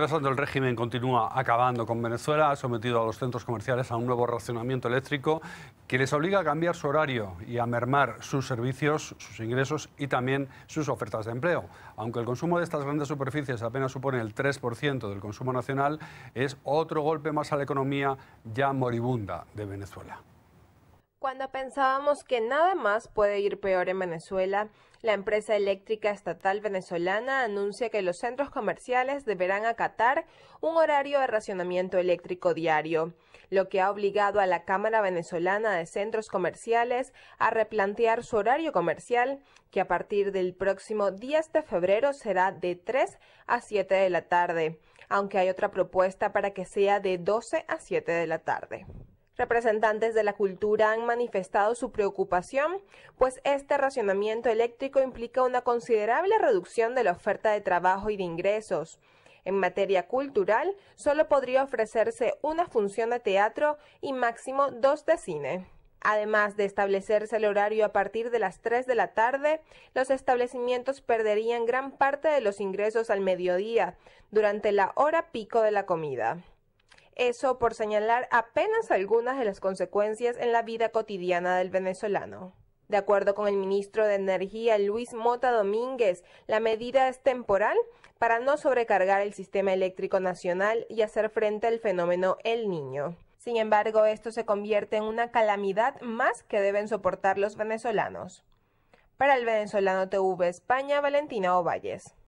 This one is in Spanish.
Mientras tanto, el régimen continúa acabando con Venezuela, ha sometido a los centros comerciales a un nuevo racionamiento eléctrico que les obliga a cambiar su horario y a mermar sus servicios, sus ingresos y también sus ofertas de empleo. Aunque el consumo de estas grandes superficies apenas supone el 3% del consumo nacional, es otro golpe más a la economía ya moribunda de Venezuela. Cuando pensábamos que nada más puede ir peor en Venezuela, la empresa eléctrica estatal venezolana anuncia que los centros comerciales deberán acatar un horario de racionamiento eléctrico diario, lo que ha obligado a la Cámara Venezolana de Centros Comerciales a replantear su horario comercial, que a partir del próximo 10 de febrero será de 3 a 7 de la tarde, aunque hay otra propuesta para que sea de 12 a 7 de la tarde. Representantes de la cultura han manifestado su preocupación, pues este racionamiento eléctrico implica una considerable reducción de la oferta de trabajo y de ingresos. En materia cultural, solo podría ofrecerse una función de teatro y máximo dos de cine. Además de establecerse el horario a partir de las 3 de la tarde, los establecimientos perderían gran parte de los ingresos al mediodía, durante la hora pico de la comida. Eso por señalar apenas algunas de las consecuencias en la vida cotidiana del venezolano. De acuerdo con el ministro de Energía Luis Mota Domínguez, la medida es temporal para no sobrecargar el sistema eléctrico nacional y hacer frente al fenómeno El Niño. Sin embargo, esto se convierte en una calamidad más que deben soportar los venezolanos. Para el venezolano TV España, Valentina Ovalles.